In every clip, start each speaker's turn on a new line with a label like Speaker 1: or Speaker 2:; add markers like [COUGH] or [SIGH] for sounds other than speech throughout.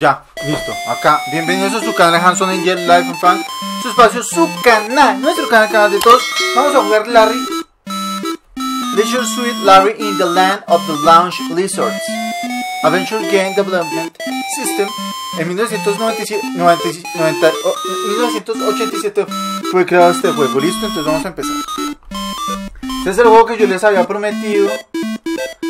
Speaker 1: Ya, listo, acá. Bienvenidos a su canal Hanson Angel Life and Fan. Su espacio, su canal, nuestro canal, canal de todos. Vamos a jugar Larry. Leisure Suite Larry in the Land of the Lounge Lizards. Adventure Game Development System. En 1997, 1987 fue creado este juego. Listo, entonces vamos a empezar. Este es el juego que yo les había prometido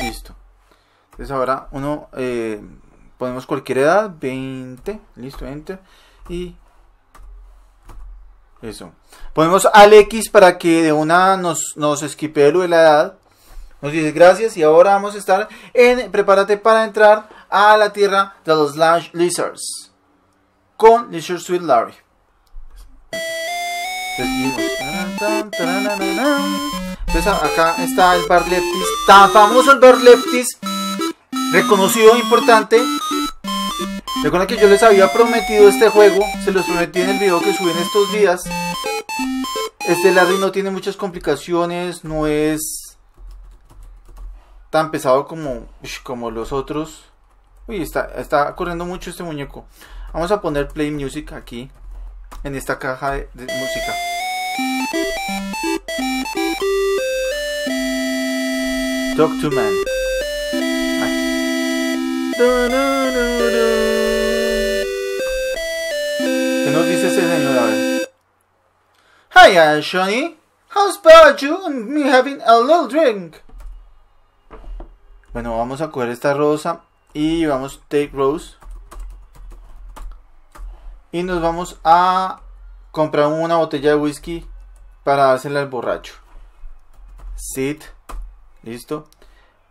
Speaker 1: Listo. Entonces ahora uno eh, ponemos cualquier edad, 20, listo, enter, Y eso. Ponemos al X para que de una nos, nos esquipe de la edad. Nos dice gracias y ahora vamos a estar en prepárate para entrar a la tierra de los Lash Lizards con Lizard Sweet Larry. Entonces pues acá está el bar leptis, tan famoso el bar leptis, reconocido, importante. Recuerda que yo les había prometido este juego, se los prometí en el video que subí en estos días. Este Larry no tiene muchas complicaciones, no es tan pesado como, como los otros. Uy, está, está corriendo mucho este muñeco. Vamos a poner play music aquí en esta caja de, música. Talk to Man. Ah. ¿Qué nos dice ese señor? A ver. Johnny. How's about you and me having a little drink? Bueno, vamos a coger esta rosa y vamos take rose y nos vamos a comprar una botella de whisky para dársela al borracho. Sit, listo,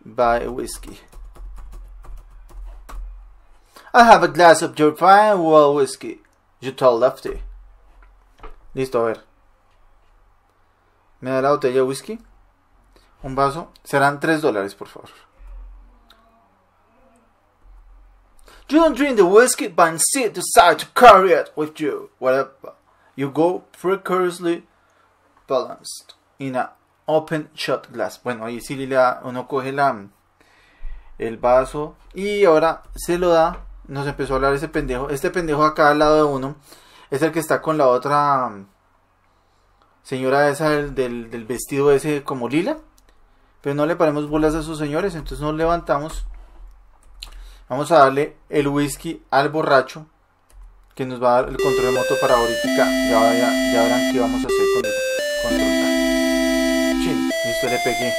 Speaker 1: buy whisky. I have a glass of your fine well whiskey, you told Lefty. Listo, a ver. ¿Me da la botella de whisky? Un vaso. Serán 3 dólares, por favor. You don't drink the whiskey, but instead decide to carry it with you Whatever. you go, precariously balanced in an open shot glass. Bueno, ahí sí Lila uno coge la, el vaso y ahora se lo da. Nos empezó a hablar ese pendejo. Este pendejo acá al lado de uno es el que está con la otra mm, señora esa del, del, vestido ese como lila. Pero no le paremos bolas a esos señores, entonces nos levantamos Vamos a darle el whisky al borracho que nos va a dar el control moto para ahorita. Ya, ya, verán qué vamos a hacer con el control. Chin, listo, le pegué.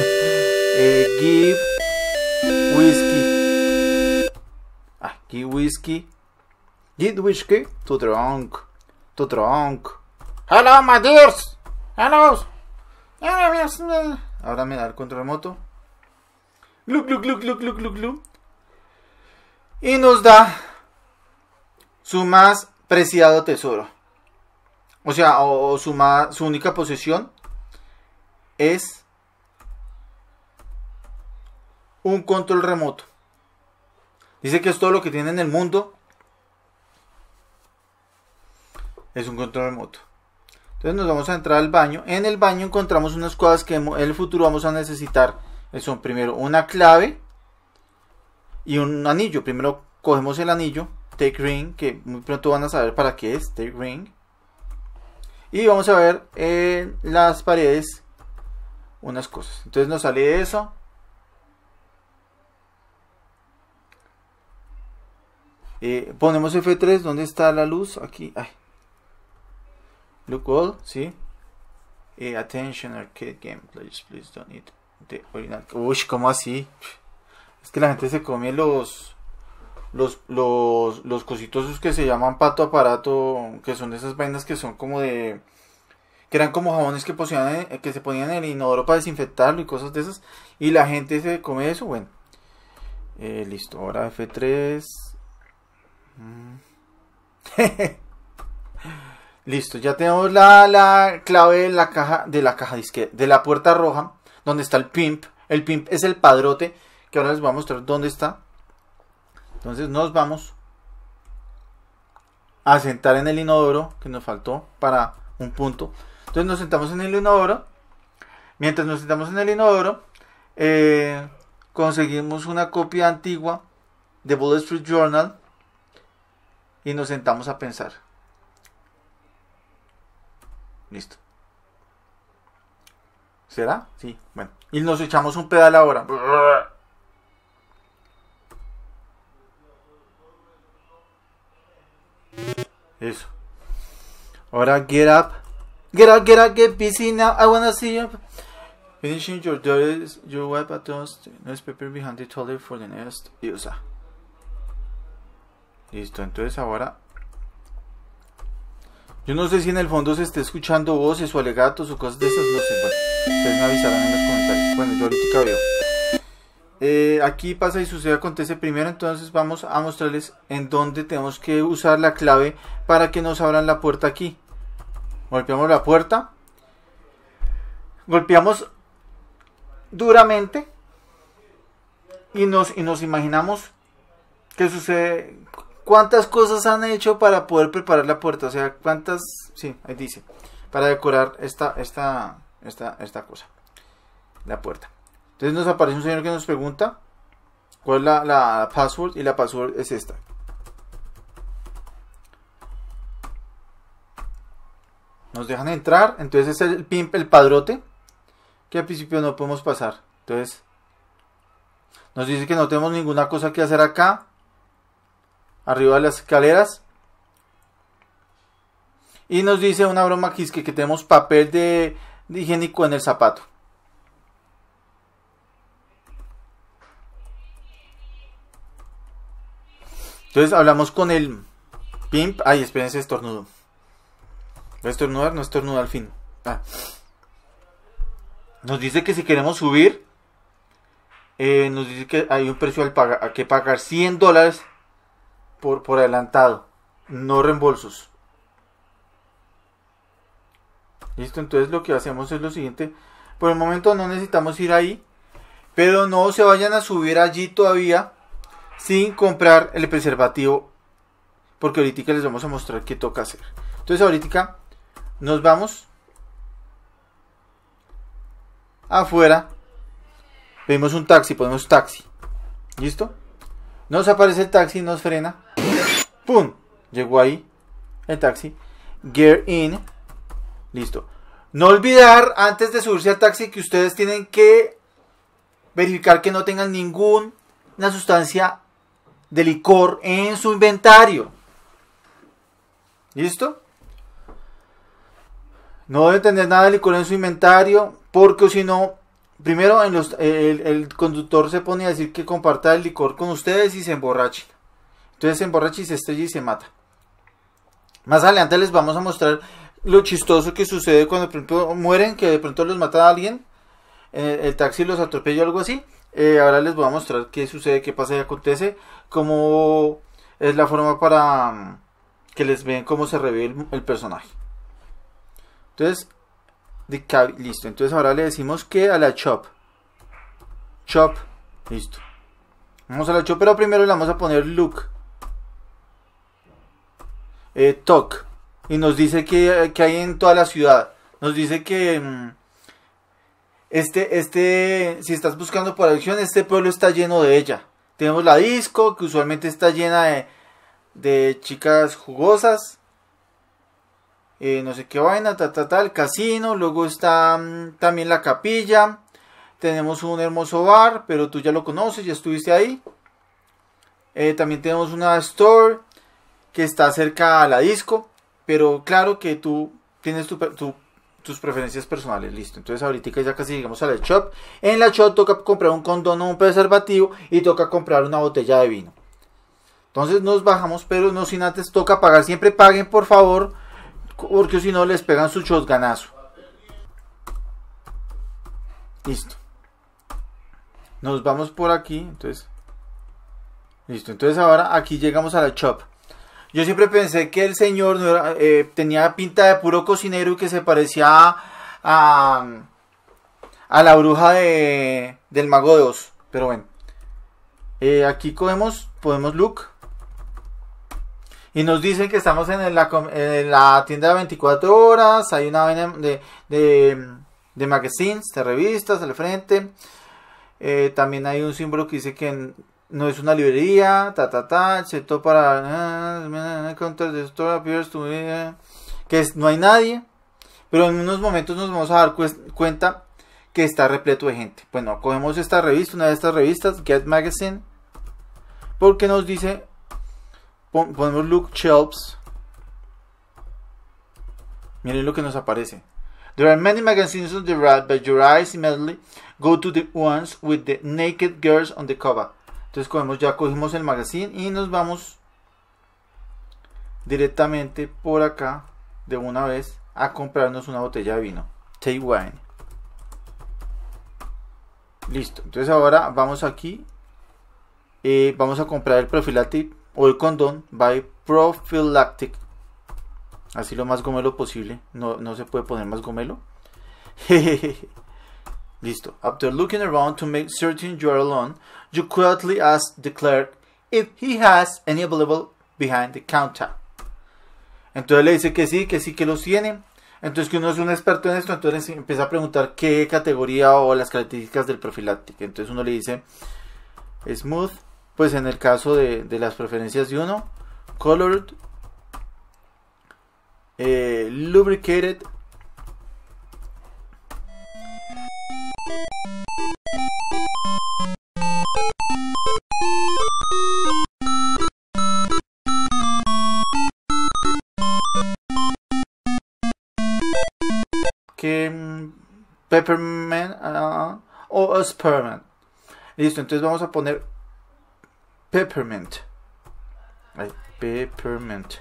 Speaker 1: [LAUGHS] Eh, give whisky. Ah, give whisky. Give whisky to drunk. To drunk. Hello, my dears. Hello. Ahora me da el control remoto. Look, look, look, look, look, look, look y nos da su más preciado tesoro. O sea, su, su única posesión es un control remoto. Dice que es todo lo que tiene en el mundo. Es un control remoto. Entonces nos vamos a entrar al baño. En el baño encontramos unas cosas que en el futuro vamos a necesitar. Son primero una clave y un anillo. Primero cogemos el anillo, take ring, que muy pronto van a saber para qué es, take ring. Y vamos a ver en las paredes unas cosas. Entonces nos sale eso. Eh, ponemos F3, ¿dónde está la luz? Aquí, ay. Look all, ¿sí? Eh, attention, arcade game, please, please don't eat the original. Uy, ¿cómo así? que la gente se come los, los, los, cositosos que se llaman pato aparato, que son esas vainas que son como de... que eran como jabones que, eh, que se ponían en el inodoro para desinfectarlo y cosas de esas. Y la gente se come eso, bueno. Eh, listo, ahora F3. Mm. [LAUGHS] listo, ya tenemos la, clave de la caja, de la caja disque, de la puerta roja, donde está el pimp. El pimp es el padrote que ahora les voy a mostrar dónde está. Entonces nos vamos a sentar en el inodoro que nos faltó para un punto. Entonces nos sentamos en el inodoro. Mientras nos sentamos en el inodoro, eh, conseguimos una copia antigua de Wall Street Journal y nos sentamos a pensar. Listo. ¿Será? Sí, bueno. Y nos echamos un pedal ahora. Eso. Ahora get up. Get up, get up, get busy now. I wanna see you. Finishing your doors, your wife at Next newspaper behind the toilet for the next user. Listo, entonces ahora. Yo no sé si en el fondo se está escuchando voces o alegatos o cosas de esas, no sé. Bueno, ustedes me avisarán en los comentarios. Bueno, yo ahorita veo. Eh, aquí pasa y sucede, acontece primero, entonces vamos a mostrarles en dónde tenemos que usar la clave para que nos abran la puerta aquí. Golpeamos la puerta, golpeamos duramente y nos, y nos imaginamos qué sucede, cuántas cosas han hecho para poder preparar la puerta, o sea, cuántas, sí, ahí dice, para decorar esta, esta, esta, esta cosa, la puerta. Entonces nos aparece un señor que nos pregunta cuál es la, password y la password es esta. Nos dejan entrar, entonces es el el padrote, que al principio no podemos pasar. Entonces nos dice que no tenemos ninguna cosa que hacer acá, arriba de las escaleras. Y nos dice una broma que que, tenemos papel de higiénico en el zapato. Entonces hablamos con el pimp. Ay, espérense, estornudo. ¿Va a estornudar? No estornuda al fin. Ah. Nos dice que si queremos subir, eh, nos dice que hay un precio al pagar, que pagar 100 dólares por, por adelantado, no reembolsos. Listo, entonces lo que hacemos es lo siguiente. Por el momento no necesitamos ir ahí, pero no se vayan a subir allí todavía sin comprar el preservativo, porque ahorita les vamos a mostrar qué toca hacer. Entonces ahorita nos vamos afuera, vemos un taxi, ponemos taxi, ¿listo? Nos aparece el taxi, nos frena, ¡pum! Llegó ahí el taxi, gear in, listo. No olvidar antes de subirse al taxi que ustedes tienen que verificar que no tengan ninguna sustancia de licor en su inventario. ¿Listo? No debe tener nada de licor en su inventario porque si no, primero el, conductor se pone a decir que comparta el licor con ustedes y se emborracha. Entonces se emborracha y se estrella y se mata. Más adelante les vamos a mostrar lo chistoso que sucede cuando mueren, que de pronto los mata a alguien, eh, el taxi los atropella o algo así. Eh, ahora les voy a mostrar qué sucede, qué pasa y acontece. Cómo es la forma para mm, que les vean cómo se revive el, personaje. Entonces, listo. Entonces ahora le decimos que a la chop. Chop. Listo. Vamos a la chop, pero primero le vamos a poner look. Eh, talk. Y nos dice que hay en toda la ciudad. Nos dice que... Mm, este, este, si estás buscando por adicción, este pueblo está lleno de ella. Tenemos la disco, que usualmente está llena de, chicas jugosas. Eh, no sé qué vaina, ta, ta, ta, el casino. Luego está mm, también la capilla. Tenemos un hermoso bar, pero tú ya lo conoces, ya estuviste ahí. Eh, también tenemos una store que está cerca a la disco. Pero claro que tú tienes tu tus preferencias personales, listo. Entonces ahorita ya casi llegamos a la shop. En la shop toca comprar un condón un preservativo y toca comprar una botella de vino. Entonces nos bajamos, pero no sin antes toca pagar. Siempre paguen, por favor, porque si no les pegan su shotganazo. Listo. Nos vamos por aquí, entonces. Listo, entonces ahora aquí llegamos a la shop. Yo siempre pensé que el señor eh, tenía pinta de puro cocinero y que se parecía a, la bruja de, del mago de Oz. Pero bueno. Eh, aquí cogemos, podemos look. Y nos dicen que estamos en la, tienda de 24 horas. Hay una vaina de, magazines, de revistas al frente. Eh, también hay un símbolo que dice que no es una librería, ta ta ta, excepto para eh, eh, que no hay nadie, pero en unos momentos nos vamos a dar cuenta que está repleto de gente. Bueno, cogemos esta revista, una de estas revistas, Get Magazine, porque nos dice, ponemos look shelves, miren lo que nos aparece. There are many magazines on the rack, but your eyes immediately go to the ones with the naked girls on the cover. Entonces cogemos, ya cogimos el magazine y nos vamos directamente por acá de una vez a comprarnos una botella de vino. Take wine. Listo. Entonces ahora vamos aquí. Eh, vamos a comprar el Profilactic o el condón by prophylactic. Así lo más gomelo posible. No, no se puede poner más gomelo. [LAUGHS] Listo. After looking around to make certain you are alone, you quietly ask the clerk if he has any available behind the counter. Entonces le dice que sí, que sí que los tiene. Entonces que uno es un experto en esto, entonces empieza a preguntar qué categoría o las características del profiláctico. Entonces uno le dice smooth, pues en el caso de, las preferencias de uno, colored, eh, lubricated, que mm, peppermint ah, ah, ah, o Spermint Listo, entonces vamos a poner Peppermint. peppermint.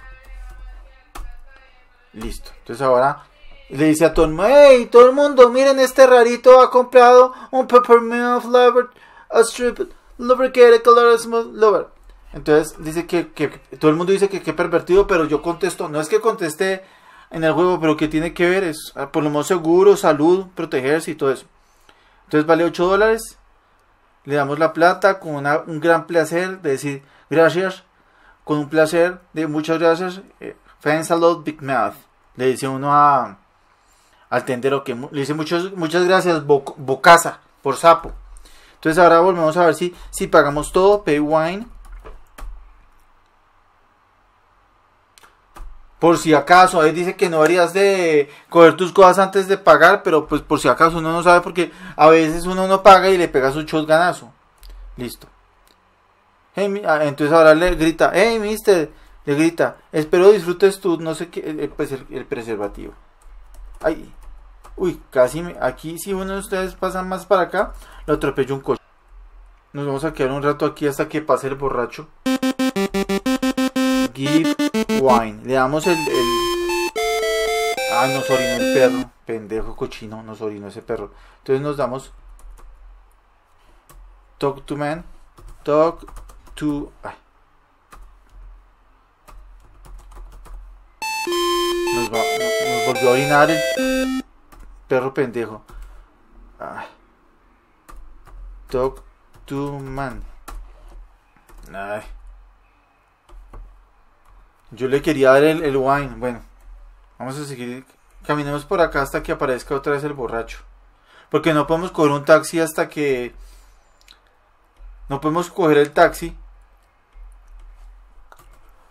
Speaker 1: Listo. Entonces ahora le dice a Tom, hey, todo el mundo, miren, este rarito ha comprado un Peppermint Flavor, a strip, color, lover. Entonces dice que, todo el mundo dice que qué pervertido, pero yo contesto, no es que conteste en el juego, pero que tiene que ver? Es ah, por lo menos seguro, salud, protegerse y todo eso. Entonces vale 8 dólares. Le damos la plata con un gran placer de decir gracias. Con un placer de muchas gracias. fans eh, thanks a Big Mouth. Le dice uno a, al tendero que le dice muchos, muchas gracias, bocasa por sapo. Entonces ahora volvemos a ver si, si pagamos todo, pay wine. por si acaso, ahí dice que no harías de coger tus cosas antes de pagar, pero pues por si acaso uno no sabe porque a veces uno no paga y le pega su chotganazo. Listo. Ah, entonces ahora le grita, hey mister, le grita, espero disfrutes tu, no sé qué, pues, el, preservativo. Ay, uy, casi me, aquí si uno de ustedes pasa más para acá, lo atropello un coche. Nos vamos a quedar un rato aquí hasta que pase el borracho. Le damos el, Ah, nos orinó el perro. Pendejo cochino, nos orinó ese perro. Entonces nos damos... Talk to man. Talk to... Ay.
Speaker 2: Nos, volvió
Speaker 1: a orinar el perro pendejo. Talk to man. Ay. Yo le quería dar el, wine. Bueno, vamos a seguir. Caminemos por acá hasta que aparezca otra vez el borracho. Porque no podemos coger un taxi hasta que... No podemos coger el taxi.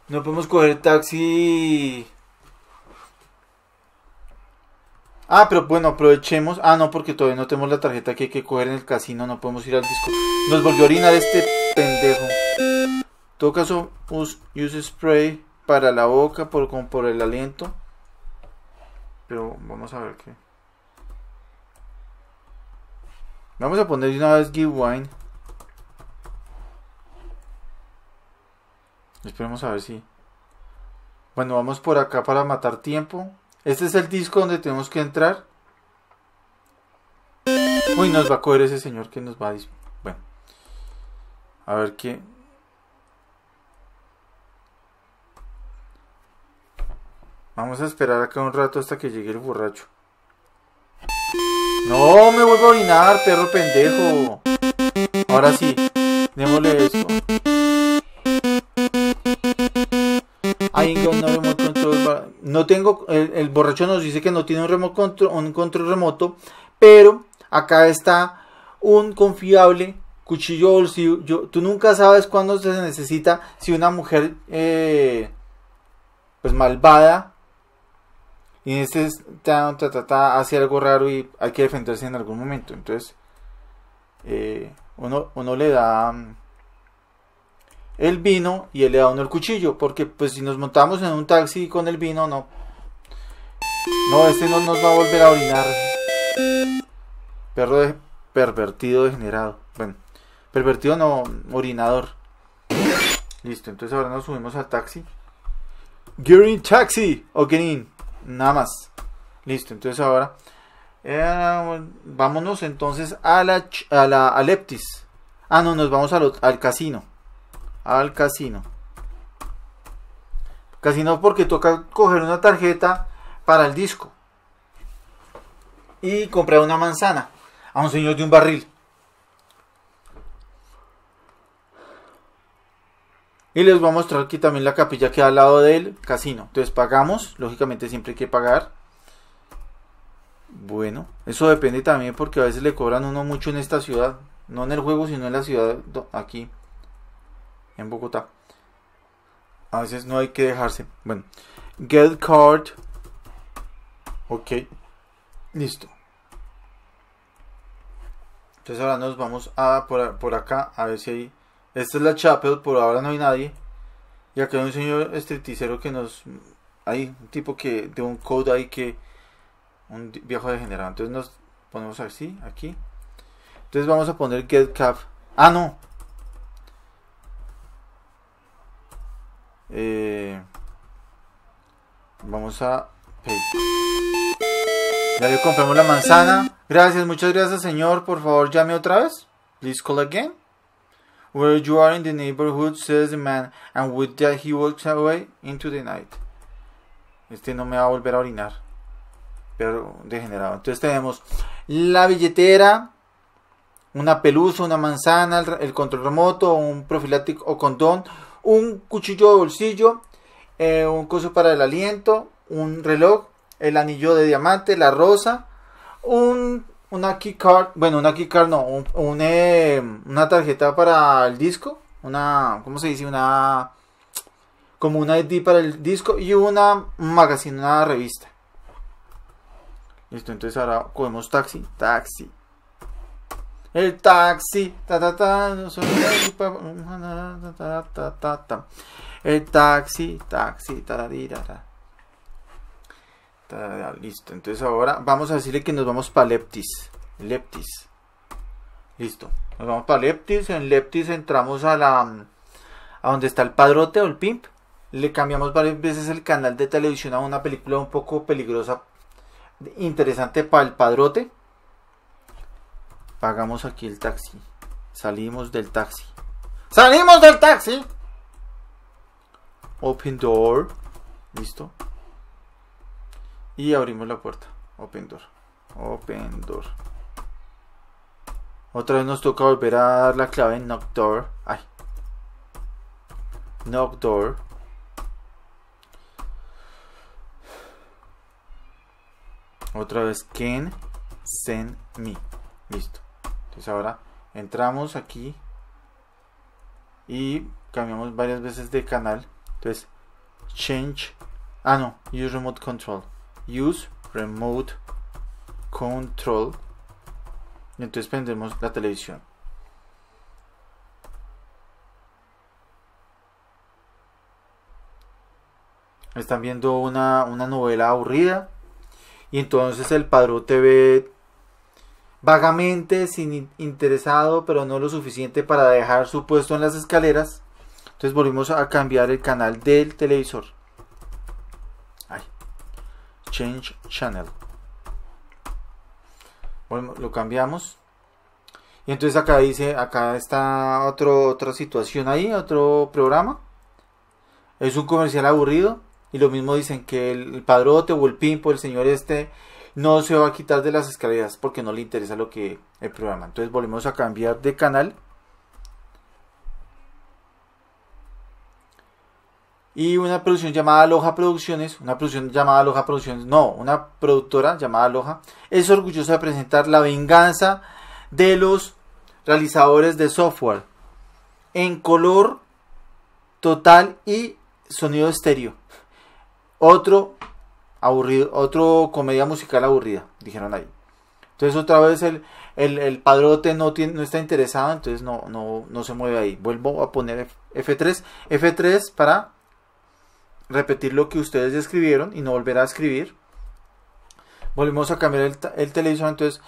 Speaker 1: No podemos coger el taxi... Ah, pero bueno, aprovechemos. Ah, no, porque todavía no tenemos la tarjeta que hay que coger en el casino. No podemos ir al disco. Nos volvió a orinar este pendejo. En todo caso, use spray para la boca, por, por el aliento. Pero vamos a ver qué. Vamos a poner una vez Give Wine. Esperemos a ver si. Bueno, vamos por acá para matar tiempo. Este es el disco donde tenemos que entrar. Uy, nos va a coger ese señor que nos va a... Bueno. A ver qué... Vamos a esperar acá un rato hasta que llegue el borracho. No, me vuelvo a orinar, perro pendejo. Ahora sí, démosle eso. No, control. no tengo, el, borracho nos dice que no tiene un, control, un control remoto, pero acá está un confiable cuchillo bolsillo. Tú nunca sabes cuándo se necesita si una mujer, eh, pues malvada, y este hace algo raro y hay que defenderse en algún momento. Entonces, eh, uno, le da mm, el vino y él le da uno el cuchillo. Porque pues si nos montamos en un taxi con el vino, no. No, este no nos va a volver a orinar. Perro de, pervertido degenerado. Bueno, pervertido no, orinador. Listo, entonces ahora nos subimos al taxi. in taxi o in nada más. Listo, entonces ahora eh, vámonos entonces a la, a la a Leptis. Ah, no, nos vamos al, al casino. Al casino. Casino porque toca coger una tarjeta para el disco. Y comprar una manzana a un señor de un barril. Y les voy a mostrar aquí también la capilla que al lado del casino. Entonces pagamos, lógicamente siempre hay que pagar. Bueno, eso depende también porque a veces le cobran uno mucho en esta ciudad. No en el juego, sino en la ciudad aquí, en Bogotá. A veces no hay que dejarse. Bueno, get card. Ok, listo. Entonces ahora nos vamos a por, por acá a ver si hay esta es la chapel, por ahora no hay nadie. Y acá hay un señor estriticero que nos... Hay un tipo que... De un code ahí que... Un viejo degenerado. Entonces nos ponemos así, aquí. Entonces vamos a poner get Ah, no. Eh, vamos a... Pay. Ya le compramos la manzana. Gracias, muchas gracias, señor. Por favor, llame otra vez. Please call again. Where you are in the neighborhood, says the man, and with that he walks away into the night. Este no me va a volver a orinar. Pero degenerado. Entonces tenemos la billetera, una pelusa, una manzana, el, control remoto, un profiláctico, o condón, un cuchillo de bolsillo, eh, un coso para el aliento, un reloj, el anillo de diamante, la rosa, un una keycard, bueno, una keycard no, un, eh, una tarjeta para el disco, una, ¿cómo se dice? Una, como una ID para el disco y una magazine, una revista. Listo, entonces ahora cogemos taxi, taxi. El taxi, ta ta ta, el taxi, taxi, ta ta ta listo. Entonces ahora vamos a decirle que nos vamos para Leptis. Leptis. Listo. Nos vamos para Leptis. En Leptis entramos a la a donde está el padrote o el pimp. Le cambiamos varias veces el canal de televisión a una película un poco peligrosa. Interesante para el padrote. Pagamos aquí el taxi. Salimos del taxi. ¡Salimos del taxi! Open door. Listo y abrimos la puerta. Open door. Open door. Otra vez nos toca volver a dar la clave knock door. Ay. Knock door. Otra vez can send me. Listo. Entonces ahora entramos aquí y cambiamos varias veces de canal. Entonces change. Ah no, use remote control. Use Remote Control. Y entonces prendemos la televisión. Están viendo una, una novela aburrida. Y entonces el padrón te ve vagamente sin interesado, pero no lo suficiente para dejar su puesto en las escaleras. Entonces volvimos a cambiar el canal del televisor. Change Channel. lo cambiamos. Y entonces acá dice, acá está otra situación ahí, otro programa. Es un comercial aburrido. Y lo mismo dicen que el, el padrote o el pimpo, el señor este, no se va a quitar de las escaleras porque no le interesa lo que el programa. Entonces volvemos a cambiar de canal. y una producción llamada Loja Producciones, una producción llamada Loja Producciones, no, una productora llamada Loja, es orgullosa de presentar la venganza de los realizadores de software en color total y sonido estéreo. Otro aburrido, otro comedia musical aburrida, dijeron ahí. Entonces otra vez el, el, el padrote no, tiene, no está interesado, entonces no, no, no se mueve ahí. Vuelvo a poner F3, F3 para repetir lo que ustedes escribieron y no volver a escribir. Volvemos a cambiar el, el televisor, entonces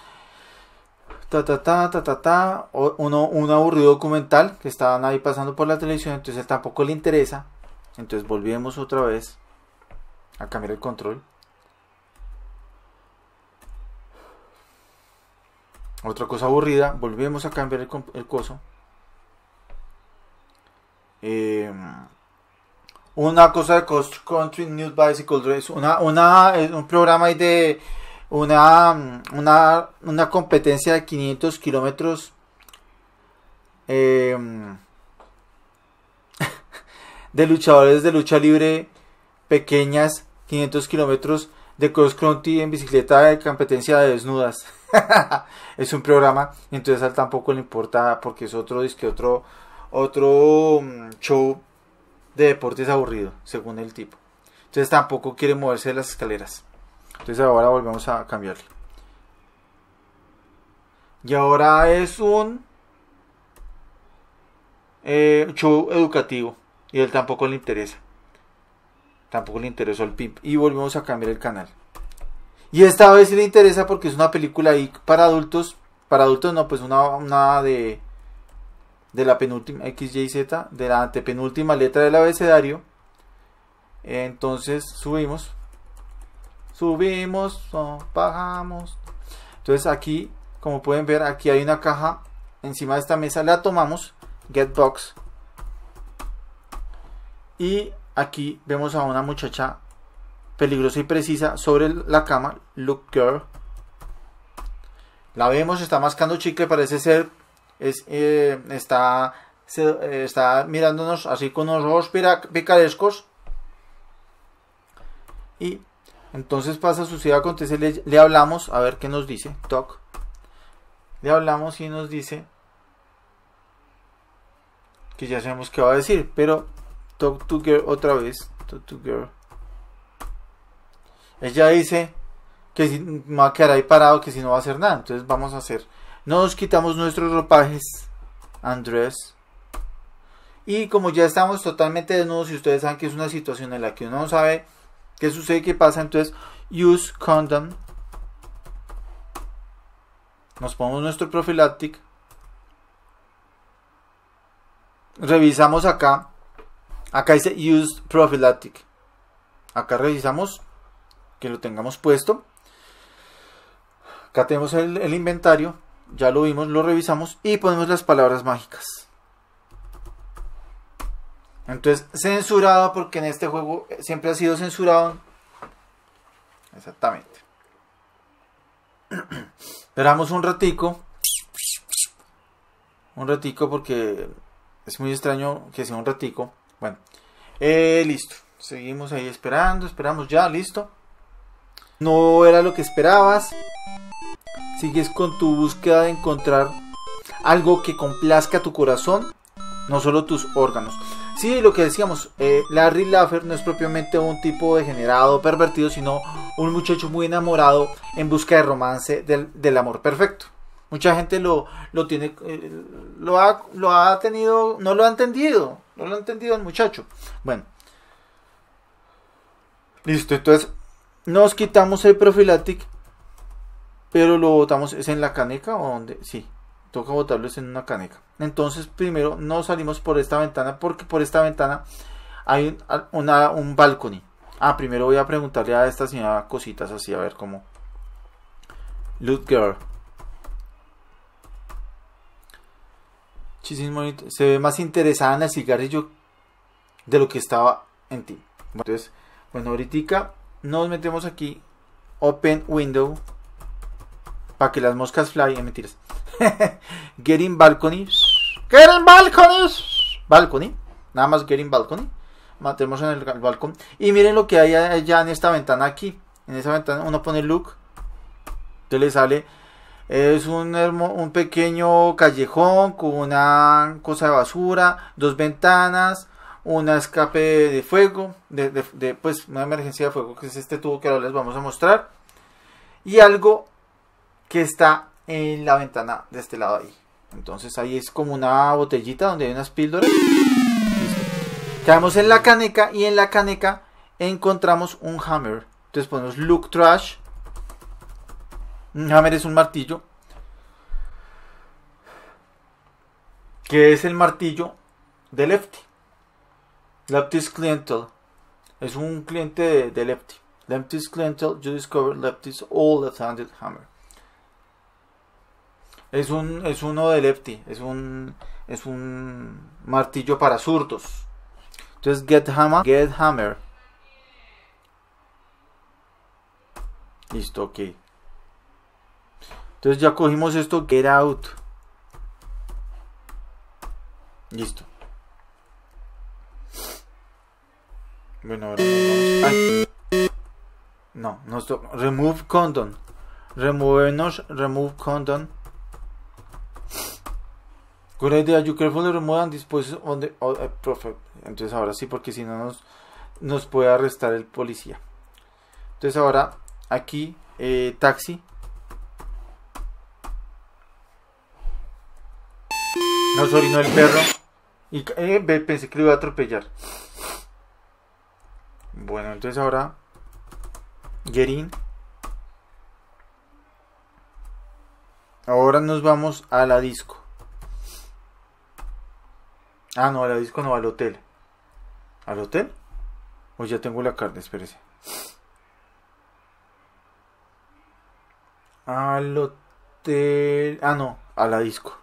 Speaker 1: ta ta ta ta ta uno, un aburrido documental que estaban ahí pasando por la televisión, entonces tampoco le interesa. Entonces volvemos otra vez a cambiar el control. Otra cosa aburrida, volvemos a cambiar el, el coso. Em, una cosa de Cross Country News Bicycle Race, una, un programa de una, una, competencia de 500 kilómetros em, [LAUGHS] de luchadores de lucha libre pequeñas, 500 kilómetros de cross country en bicicleta de competencia de desnudas. [LAUGHS] es un programa, entonces a él tampoco le importa porque es otro disque, otro, otro mm, show de deportes aburrido, según el tipo. Entonces tampoco quiere moverse las escaleras. Entonces ahora volvemos a cambiarle. Y ahora es un eh, show educativo. Y él tampoco le interesa. Tampoco le interesó el PIP. Y volvemos a cambiar el canal. Y esta vez sí le interesa porque es una película ahí para adultos. Para adultos no, pues una, una de de la penúltima X, Y, Z, de la antepenúltima letra del abecedario. Entonces subimos, subimos, bajamos. Entonces aquí, como pueden ver, aquí hay una caja encima de esta mesa, la tomamos, get box. Y aquí vemos a una muchacha peligrosa y precisa sobre la cama, look girl. La vemos, está mascando chicle, parece ser eh, eh, está, mirándonos así con unos ojos picarescos. Y entonces pasa, su acontece, le, le hablamos, a ver qué nos dice, talk Le hablamos y nos dice que ya sabemos qué va a decir, pero Talk to Girl otra vez, Talk to Girl. Ella dice que si, va a quedar ahí parado, que si no va a hacer nada, entonces vamos a hacer nos quitamos nuestros ropajes, Andrés. Y como ya estamos totalmente desnudos y ustedes saben que es una situación en la que uno no sabe qué sucede, qué pasa, entonces use condom. Nos ponemos nuestro profiláctico. Revisamos acá. Acá dice use prophylactic. Acá revisamos que lo tengamos puesto. Acá tenemos el inventario ya lo vimos, lo revisamos y ponemos las palabras mágicas. Entonces, censurado porque en este juego siempre ha sido censurado. Exactamente. [CLEARS THROAT] Esperamos un ratico. Un ratico porque es muy extraño que sea un ratico. Bueno, eh, listo. Seguimos ahí esperando, esperamos ya, listo. No era lo que esperabas sigues con tu búsqueda de encontrar algo que complazca tu corazón, no solo tus órganos. Sí, lo que decíamos, eh, Larry Laffer no es propiamente un tipo degenerado, pervertido, sino un muchacho muy enamorado en busca de romance, del, amor perfecto. Mucha gente lo, lo tiene, eh, lo, ha, lo ha tenido, no lo ha entendido, no lo ha entendido el muchacho. Bueno, listo, entonces nos quitamos el profiláctico pero lo botamos, es en la caneca o donde sí toca botarlo es en una caneca entonces primero no salimos por esta ventana porque por esta ventana hay un, una, un balcony ah primero voy a preguntarle a esta señora cositas así a ver cómo loot girl se ve más interesada en el cigarrillo de lo que estaba en ti entonces bueno ahorita nos metemos aquí open window para que las moscas fly. Eh, mentiras. [LAUGHS] get in balcony. Get in balcony. Balcony. Nada más get balcony. Matemos en el, balcón. Y miren lo que hay allá en esta ventana aquí. En esa ventana uno pone look. Entonces le sale. Es un, un pequeño callejón con una cosa de basura. Dos ventanas una escape de fuego, pues una emergencia de fuego, que es este tubo que ahora les vamos a mostrar, y algo que está en la ventana de este lado ahí. Entonces ahí es como una botellita donde hay unas píldoras. Caemos en la caneca y en la caneca encontramos un hammer. Entonces ponemos look trash. Un hammer es un martillo. Que es el martillo de Lefty. Lefty's Clientel. Es un cliente de, Lefty. Lefty's Clientel, you discover Lefty's all left-handed hammer. Es un es uno de Lefty es un es un martillo para zurdos. Entonces get hammer, get hammer. Listo, ok. Entonces ya cogimos esto get out. Listo. Bueno, ahora vamos. No, no remove Condon Removernos, remove Condon Good idea, you careful and on the Entonces ahora sí, porque si no nos, nos puede arrestar el policía. Entonces ahora aquí, eh, taxi. Nos orinó el perro. Y eh, pensé que lo iba a atropellar. Bueno, entonces ahora. Gerin. Ahora nos vamos a la disco. Ah, no, a la disco no, al hotel. ¿Al hotel? Pues ya tengo la carne, espérese. Al hotel. Ah, no, a la disco.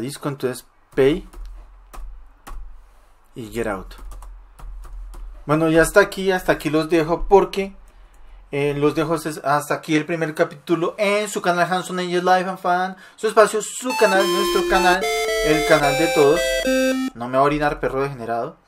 Speaker 1: disco, entonces pay y get out. Bueno, ya hasta aquí, hasta aquí los dejo porque eh, los dejo hasta aquí el primer capítulo en su canal Hanson Angel Life and Fan, su espacio, su canal, nuestro canal, el canal de todos. No me va a orinar, perro degenerado.